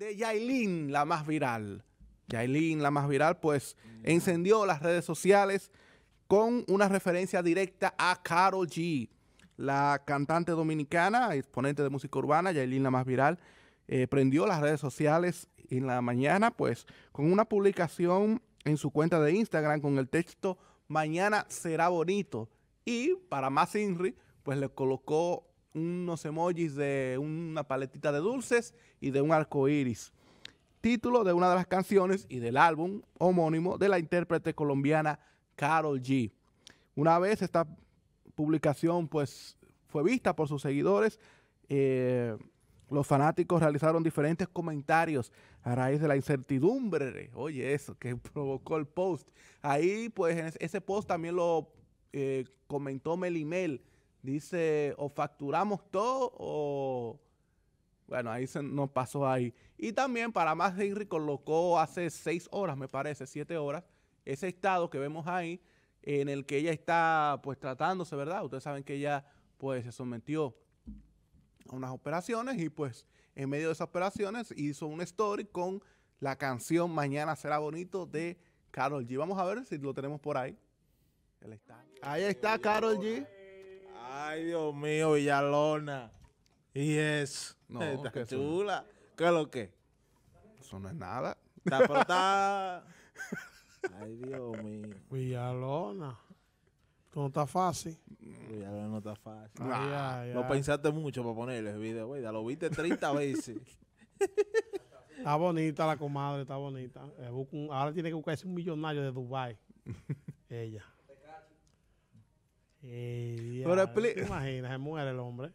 de Yailin, la más viral. Yailin, la más viral, pues mm. encendió las redes sociales con una referencia directa a Carol G, la cantante dominicana, exponente de música urbana, Yailin, la más viral. Eh, prendió las redes sociales en la mañana, pues con una publicación en su cuenta de Instagram con el texto Mañana será bonito. Y para más Inri, pues le colocó unos emojis de una paletita de dulces y de un arco iris. Título de una de las canciones y del álbum homónimo de la intérprete colombiana Carol G. Una vez esta publicación pues fue vista por sus seguidores, eh, los fanáticos realizaron diferentes comentarios a raíz de la incertidumbre, oye eso, que provocó el post. Ahí pues ese post también lo eh, comentó Melimel Dice, o facturamos todo o... Bueno, ahí se nos pasó ahí. Y también para más Henry colocó hace seis horas, me parece, siete horas, ese estado que vemos ahí, en el que ella está pues tratándose, ¿verdad? Ustedes saben que ella pues se sometió a unas operaciones y pues en medio de esas operaciones hizo un story con la canción Mañana será bonito de Carol G. Vamos a ver si lo tenemos por ahí. Ahí está Carol G. Ay, Dios mío, Villalona. Y es. No, eh, está chula. ¿Qué es lo que? Eso no es nada. Está, Ay, Dios mío. Villalona. No está fácil. Villalona no está fácil. Lo pensaste mucho para ponerle el video, güey. Ya lo viste 30 veces. Está bonita la comadre, está bonita. Eh, ahora tiene que buscarse un millonario de Dubai. Ella. Eh, Pero Se muere el hombre.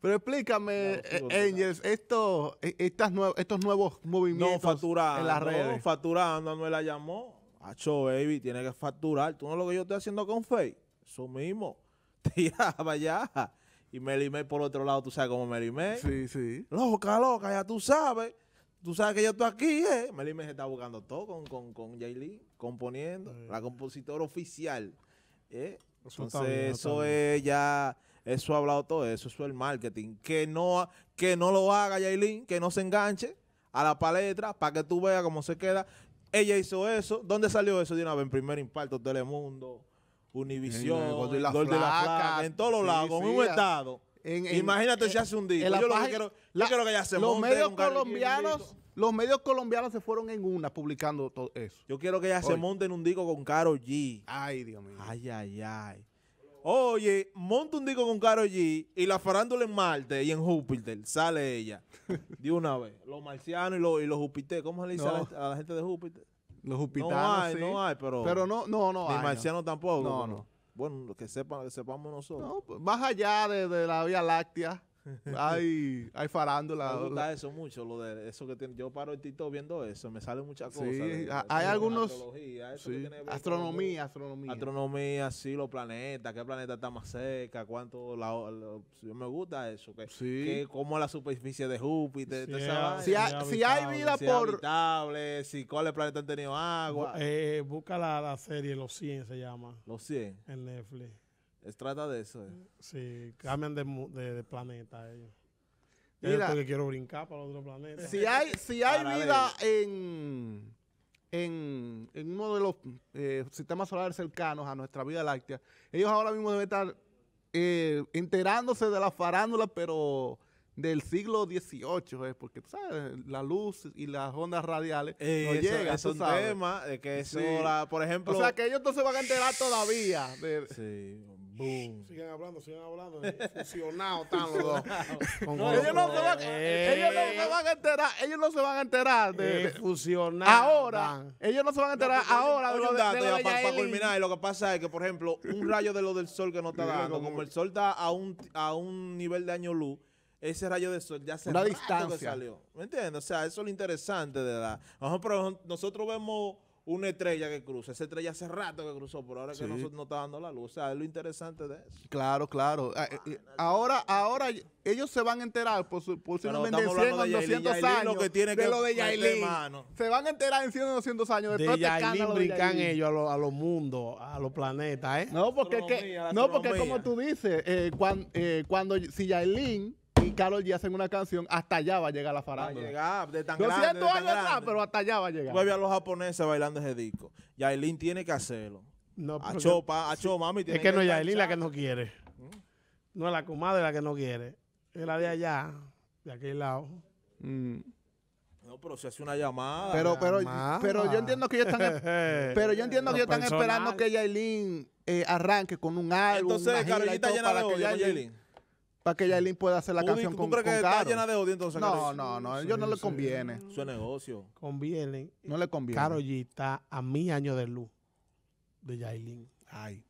Pero explícame, eh, no, esto, eh, estas estos nuevos movimientos en las redes. No, facturando, no la llamó. Acho, baby, tiene que facturar. Tú no lo que yo estoy haciendo con Face. Eso mismo. te para Y Meli por otro lado, tú sabes cómo Meli Sí, sí. Loca, loca, ya tú sabes. Tú sabes que yo estoy aquí, ¿eh? Meli se está buscando todo con, con, con Lee, componiendo. La compositora oficial. ¿eh? Eso Entonces, eso es ya, eso ha hablado todo, eso, eso es el marketing. Que no, que no lo haga Yailin, que no se enganche a la palestra para que tú veas cómo se queda. Ella hizo eso. ¿Dónde salió eso de una vez? En primer impacto, Telemundo, Univisión, en todos los lados, en un estado Imagínate si eh, hace un disco. Yo, lo quiero, que se Los medios colombianos. Los medios colombianos se fueron en una publicando todo eso. Yo quiero que ella se monte en un disco con caro G. Ay, Dios mío. Ay, ay, ay. Oye, monta un disco con caro G y la farándula en Marte y en Júpiter. Sale ella. De una vez. Los marcianos y los, y Júpiter. ¿Cómo se le dice a, la, gente de Júpiter? Los jupiter No hay, no hay, pero... Pero no, no, no Ni marcianos tampoco. no. no. Bueno, lo que sepan, lo que sepamos nosotros. Pues, más allá de la Vía Láctea, hay, hay farándula. Me gusta eso mucho, lo de eso que tiene. Yo paro el TikTok viendo eso, me salen muchas cosas. Ah, hay algunos. astronomía, astronomía. Astronomía, sí, los planetas, qué planeta está más cerca, cuánto. La, me gusta eso. Que, sí. como la superficie de Júpiter. si, hay, vida por. Habitable, si cuáles planetas han tenido agua. Eh, busca la, la serie Los 100 se llama. Los 100. En Netflix. Es trata de eso. Eh. Sí, cambian de, planeta ellos. Mira, porque quiero brincar para otro planeta. Si hay, si hay vida en, en, en, uno de los eh, sistemas solares cercanos a nuestra vida Láctea, ellos ahora mismo deben estar eh, enterándose de la farándula, pero del siglo XVIII, es porque tú sabes, la luz y las ondas radiales no llegan. Es un tema de que por ejemplo... O sea, que ellos no se van a enterar todavía. De, sí, siguen hablando, siguen hablando. fusionado están los dos. ellos, no se van, a enterar. Ellos no se van a enterar de. Eh, fusionar Ahora. Ellos no se van a enterar ahora. de, Y lo que pasa es que, por ejemplo, un rayo de lo del sol que no está dando, como el sol da a un, a un nivel de año luz ese rayo de sol ya se la distancia salió. ¿Me entiendes? O sea, eso es lo interesante de la. nosotros vemos una estrella que cruza. Esa estrella hace rato que cruzó, pero ahora que nosotros no está dando la luz. O sea, es lo interesante de eso. Claro, claro. Ah, eh, eh, ahora, ahora ellos se van a enterar por pues, su, posiblemente en 100 o 200 años lo que tiene de que lo de Yailin. Se van a enterar en 100 o 200 años. De este Yailin brincan ellos a los mundos, a los planetas. ¿eh? No, porque, es como tú dices, eh, cuando, cuando si Yailin Carol G hacen una canción, hasta allá va a llegar la farándula. Va a llegar, de tan grande, pero hasta allá va a llegar. Vuelve a los japoneses bailando ese disco. Yailin tiene que hacerlo. No, a Chopa, a mami. es que, no es Yailin la que no quiere. No es la comadre la que no quiere. Es la de allá, de aquel lado. Mm. No, pero se hace una llamada. Pero, pero, pero yo entiendo que ellos están, pero yo entiendo que están esperando que Yailin eh, arranque con un álbum. Entonces, Carolita llena de olla, Yailin para que Yailin pueda hacer la canción ¿tú con, crees que está llena de odio entonces? No, no, no, a ellos no le conviene. Su negocio. Conviene. No le conviene. Caro G está a mil años de luz de Yailin. Ay.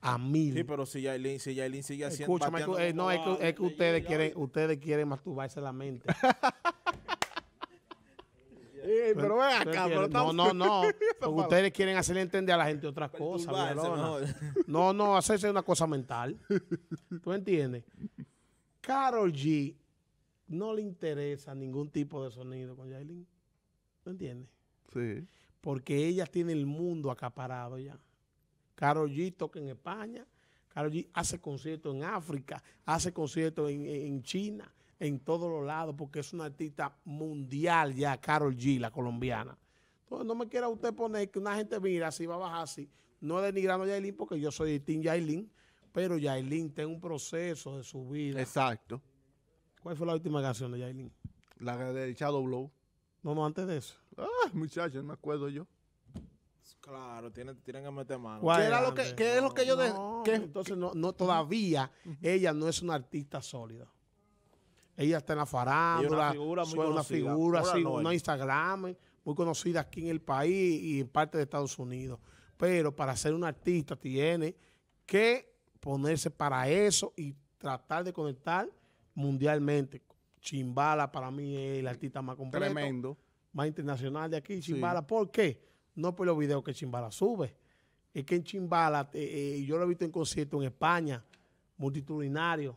A mil. Sí, pero si Yailin, si sigue haciendo... Escúchame, eh, no, es que, es que ustedes, quieren, ustedes quieren masturbarse la mente. Eh, pero ven acá, pero No, no, no. ustedes quieren hacerle entender a la gente otras cosas. No, no, hacerse una cosa mental. ¿Tú entiendes? Carol G no le interesa ningún tipo de sonido con Jailin. ¿Tú entiendes? Sí. Porque ella tiene el mundo acaparado ya. Carol G toca en España. Carol G hace conciertos en África, hace conciertos en, en China en todos los lados porque es una artista mundial ya, Carol G, la colombiana. Entonces no me quiera usted poner que una gente mira si va a bajar así, no denigrando a Yailin porque yo soy de Team Yailin, pero Yailin tiene un proceso de su vida. Exacto. ¿Cuál fue la última canción de Yailin? La de Shadow Blow. No, no, antes de eso. Ah, muchachos, no me acuerdo yo. Claro, tienen, que meter mano. ¿Qué, lo que, es lo que yo... entonces, no, no, todavía ella no es una artista sólida. Ella está en la farándula, es una figura, muy una una Instagram eh, muy conocida aquí en el país y en parte de Estados Unidos. Pero para ser un artista tiene que ponerse para eso y tratar de conectar mundialmente. Chimbala para mí es el artista más completo. Tremendo. Más internacional de aquí, Chimbala. ¿Por qué? No por los videos que Chimbala sube. Es que en Chimbala, eh, eh, yo lo he visto en concierto en España, multitudinario.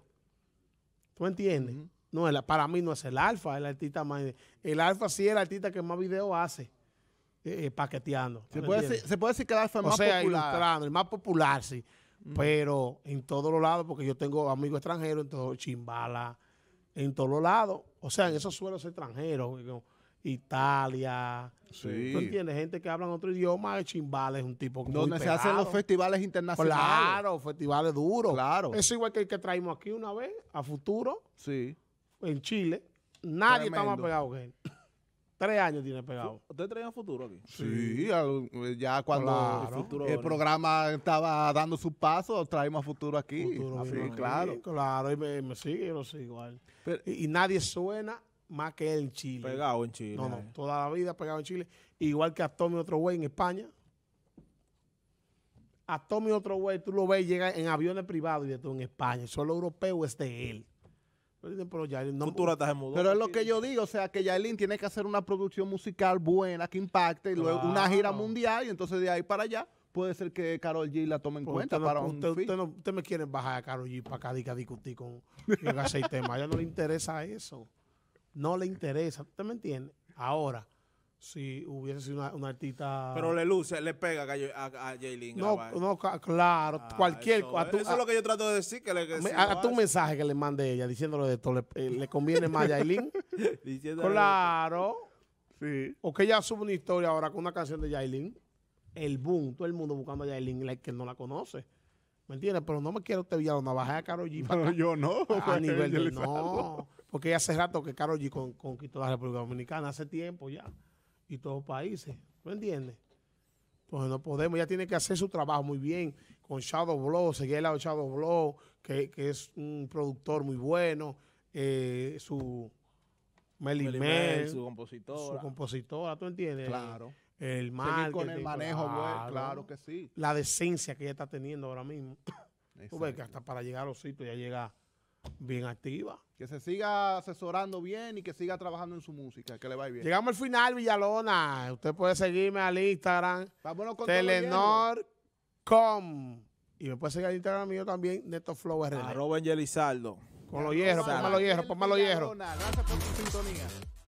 ¿Tú entiendes? No, para mí no es el alfa, el artista más. El alfa sí es el artista que más videos hace. Eh, eh, paqueteando. Se puede, decir, que el alfa es más popular. El más popular, sí. Mm. Pero en todos los lados, porque yo tengo amigos extranjeros, en todo Chimbala, en todos los lados. O sea, en esos suelos extranjeros, Italia. Sí. ¿Tú entiendes? Gente que habla otro idioma, Chimbala es un tipo que. Donde se hacen los festivales internacionales. Claro, festivales duros. Claro. Es igual que el que traímos aquí una vez, a futuro. Sí en Chile, nadie está más pegado que él. Tres años tiene pegado. ¿Usted a futuro aquí? Sí, eh, ya cuando el, programa estaba dando su paso Traemos a futuro aquí. Ah, claro. Claro, y me, sigue, yo lo sigo y, nadie suena más que él en Chile. Pegado en Chile. No, no, toda la vida pegado en Chile. Igual que a Tommy otro güey en España. A Tommy otro güey, tú lo ves, llega en aviones privados y de todo en España. Solo europeo es de él. Pues pero es pues lo que yo digo, o sea, que Yailin tiene que hacer una producción musical buena, que impacte, y luego una gira mundial, y entonces de ahí para allá puede ser que Carol G la tome en pues cuenta para un usted, Usted, me quiere bajar a Carol G para acá a discutir con el aceite A ella no le interesa eso. No le interesa. ¿Usted me entiende? Ahora, si hubiese sido una, artista. Pero le luce, le pega a, No, no, claro, ah, cualquier. Eso, es lo que yo trato de decir. Que le, que tu mensaje que le mande ella diciéndole de esto, le, eh, conviene más a Jaylin. claro. Sí. O que ella sube una historia ahora con una canción de Jaylin. El boom, todo el mundo buscando a Jaylin, la que no la conoce. ¿Me entiendes? Pero no me quiero te una baja a Karol G. yo no. A nivel de. No. Porque hace rato que Karol G conquistó la República Dominicana, hace tiempo ya y todos países. ¿Me entiendes? Pues no podemos, ella tiene que hacer su trabajo muy bien con Shadow Blow, seguir el lado de Shadow Blow, que, es un productor muy bueno, eh, su Melimel, su compositora. Su compositora, ¿tú entiendes? Claro. El mal. con el manejo, claro, que sí. La decencia que ella está teniendo ahora mismo. Tú ves que hasta para llegar a los sitios ya llega Bien activa. Que se siga asesorando bien y que siga trabajando en su música, que le vaya bien. Llegamos al final, Villalona. Usted puede seguirme al Instagram. Vámonos con Telenor.com. Y me puede seguir al Instagram mío también, Neto Flow Arroba Angelizardo. Con los hierros, con los hierros con Gracias por